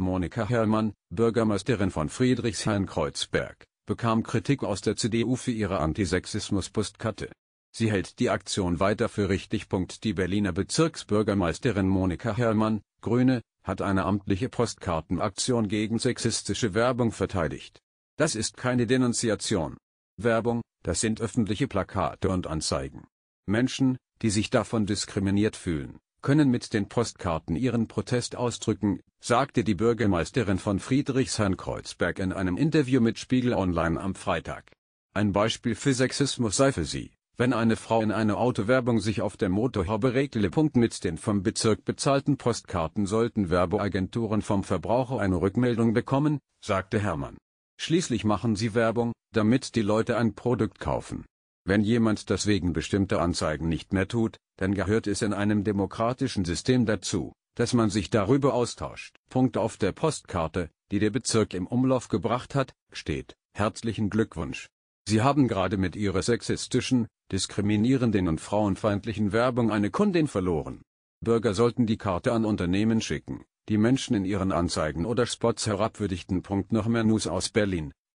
Monika Herrmann, Bürgermeisterin von Friedrichshain-Kreuzberg, bekam Kritik aus der CDU für ihre Antisexismus-Postkarte. Sie hält die Aktion weiter für richtig. Die Berliner Bezirksbürgermeisterin Monika Herrmann, Grüne, hat eine amtliche Postkartenaktion gegen sexistische Werbung verteidigt. Das ist keine Denunziation. Werbung, das sind öffentliche Plakate und Anzeigen. Menschen, die sich davon diskriminiert fühlen, können mit den Postkarten ihren Protest ausdrücken, sagte die Bürgermeisterin von Friedrichshain-Kreuzberg in einem Interview mit Spiegel Online am Freitag. Ein Beispiel für Sexismus sei für sie, wenn eine Frau in einer Autowerbung sich auf der Motorhaube regle. Mit den vom Bezirk bezahlten Postkarten sollten Werbeagenturen vom Verbraucher eine Rückmeldung bekommen, sagte Hermann. Schließlich machen sie Werbung, damit die Leute ein Produkt kaufen. Wenn jemand das wegen bestimmter Anzeigen nicht mehr tut, dann gehört es in einem demokratischen System dazu, dass man sich darüber austauscht. Punkt auf der Postkarte, die der Bezirk im Umlauf gebracht hat, steht, herzlichen Glückwunsch. Sie haben gerade mit Ihrer sexistischen, diskriminierenden und frauenfeindlichen Werbung eine Kundin verloren. Bürger sollten die Karte an Unternehmen schicken, die Menschen in ihren Anzeigen oder Spots herabwürdigten. Punkt noch mehr News aus Berlin.